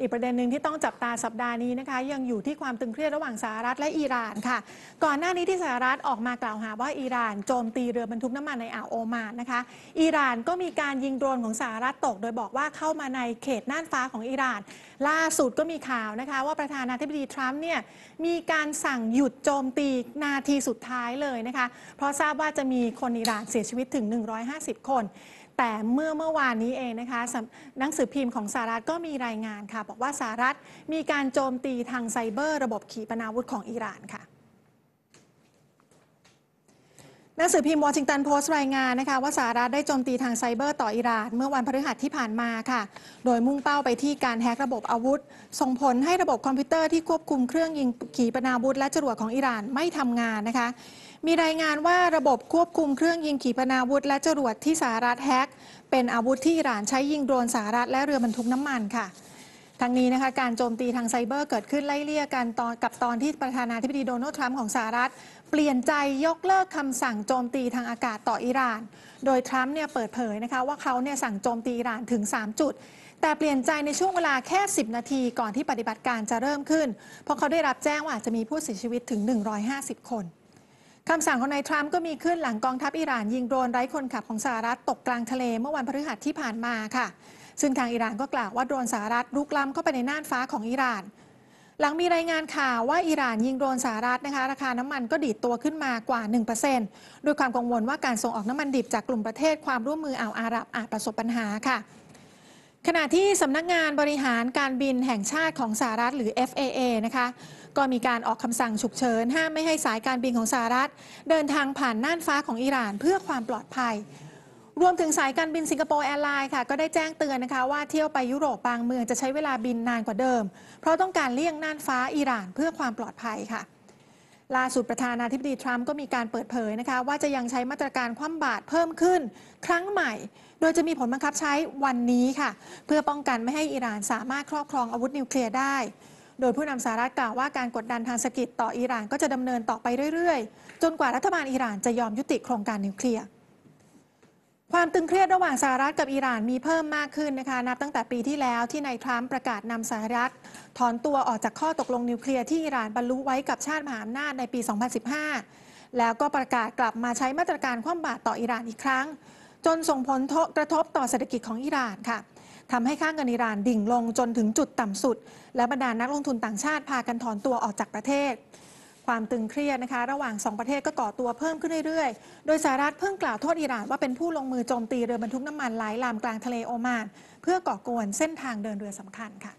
อีกประเด็นหนึ่งที่ต้องจับตาสัปดาห์นี้นะคะยังอยู่ที่ความตึงเครียดระหว่างสหรัฐและอิหร่านค่ะ ก่อนหน้านี้ที่สหรัฐออกมากล่าวหาว่าอิหร่านโจมตีเรือบรรทุกน้ำมันในอ่าวโอมานนะคะอิหร่านก็มีการยิงโดรนของสหรัฐตกโดยบอกว่าเข้ามาในเขตน่านฟ้าของอิหร่านล่าสุดก็มีข่าวนะคะว่าประธานาธิบดีทรัมป์เนี่ยมีการสั่งหยุดโจมตีนาทีสุดท้ายเลยนะคะเพราะทราบว่าจะมีคนอิหร่านเสียชีวิตถึง 150 คนแต่เมื่อเมื่อวานนี้เองนะคะ หนังสือพิมพ์ของสหรัฐก็มีรายงานค่ะ บอกว่าสหรัฐมีการโจมตีทางไซเบอร์ระบบขีปนาวุธของอิหร่านค่ะหนังสือพิมพ์วอชิงตันโพสต์รายงานนะคะ ว่าสหรัฐได้โจมตีทางไซเบอร์ต่ออิหร่านเมื่อวันพฤหัสที่ผ่านมาค่ะ โดยมุ่งเป้าไปที่การแฮกระบบอาวุธ ส่งผลให้ระบบคอมพิวเตอร์ ที่ควบคุมเครื่องยิงขีปนาวุธและจรวดของอิหร่านไม่ทำงานนะคะ มีรายงานว่าระบบควบคุมเครื่องยิงขีปนาวุธและ จรวดที่สหรัฐแฮกเป็นอาวุธที่อิหร่านใช้ยิงโดรนสหรัฐและเรือบรรทุกน้ำมันค่ะทางนี้นะคะการโจมตีทางไซเบอร์เกิดขึ้น ไล่เลี่ยกันตอนกับตอนที่ประธานาธิบดีโดนัลด์ทรัมป์ของสหรัฐเปลี่ยนใจยกเลิกคำสั่งโจมตีทางอากาศต่ออิหร่าน โดยทรัมป์เนี่ยเปิดเผยนะคะว่าเขาเนี่ยสั่งโจมตีอิหร่านถึง 3 จุด แต่เปลี่ยนใจในช่วงเวลาแค่ 10 นาทีก่อนที่ปฏิบัติการจะเริ่มขึ้น เพราะเขาได้รับแจ้งว่าอาจจะมีผู้เสียชีวิตถึง 150 คนคำสั่งของนายทรัมป์ก็มีขึ้นหลังกองทัพอิหร่าน ยิงโดรนไร้คนขับของสหรัฐตกกลางทะเลเมื่อวันพฤหัสที่ผ่านมาค่ะซึ่งทางอิหร่านก็กล่าว ว่าโดรนสหรัฐลุกล้ำเข้าไปในน่านฟ้าของอิหร่าน หลังมีรายงานข่าวว่าอิหร่านยิงโดรนสหรัฐนะคะราคาน้ำมันก็ดีดตัวขึ้นมากว่า1%ด้วยความกังวลว่าการส่งออกน้ำมันดิบจากกลุ่มประเทศความร่วมมืออ่าวอาหรับอาจประสบปัญหาค่ะ ขณะที่สำนักงานบริหารการบินแห่งชาติของสหรัฐหรือ FAA นะคะก็มีการออกคำสั่งฉุกเฉินห้ามไม่ให้สายการบินของสหรัฐเดินทางผ่านน่านฟ้าของอิหร่านเพื่อความปลอดภัยรวมถึงสายการบินสิงคโปร์แอร์ไลน์ค่ะ ก็ได้แจ้งเตือนนะคะว่าเที่ยวไปยุโรปบางเมืองจะใช้เวลาบินนานกว่าเดิม เพราะต้องการเลี่ยงน่านฟ้าอิหร่านเพื่อความปลอดภัยค่ะล่าสุดประธานาธิบดีทรัมป์ก็มีการเปิดเผยนะคะว่าจะยังใช้มาตรการคว่ำบาตรเพิ่มขึ้น ครั้งใหม่ โดยจะมีผลบังคับใช้วันนี้ค่ะ เพื่อป้องกันไม่ให้อิหร่านสามารถครอบครองอาวุธนิวเคลียร์ได้ โดยผู้นำสหรัฐกล่าวว่าการกดดันทางเศรษฐกิจต่ออิหร่านก็จะดำเนินต่อไปเรื่อยๆ จนกว่ารัฐบาลอิหร่าน จะยอมยุติโครงการนิวเคลียร์ความตึงเครียดระหว่างสหรัฐกับอิหร่านมีเพิ่มมากขึ้นนะคะ นับตั้งแต่ปีที่แล้วที่นายทรัมป์ประกาศนำสหรัฐถอนตัวออกจากข้อตกลงนิวเคลียร์ที่อิหร่านบรรลุไว้กับชาติมหาอำนาจในปี 2015 แล้วก็ประกาศกลับมาใช้มาตรการคว่ำบาตรต่ออิหร่านอีกครั้ง จนส่งผลกระทบต่อเศรษฐกิจของอิหร่านค่ะทำให้ค่าเงินอิหร่านดิ่งลงจนถึงจุดต่ำสุด และบรรดานักลงทุนต่างชาติพากันถอนตัวออกจากประเทศความตึงเครียดนะคะระหว่าง 2 ประเทศก็ก่อตัวเพิ่มขึ้นเรื่อย ๆ โดยสหรัฐเพิ่งกล่าวโทษอิหร่านว่าเป็นผู้ลงมือโจมตี เรือบรรทุกน้ำมันหลายลำกลางทะเล โอมาน เพื่อก่อกวนเส้นทางเดินเรือสำคัญค่ะ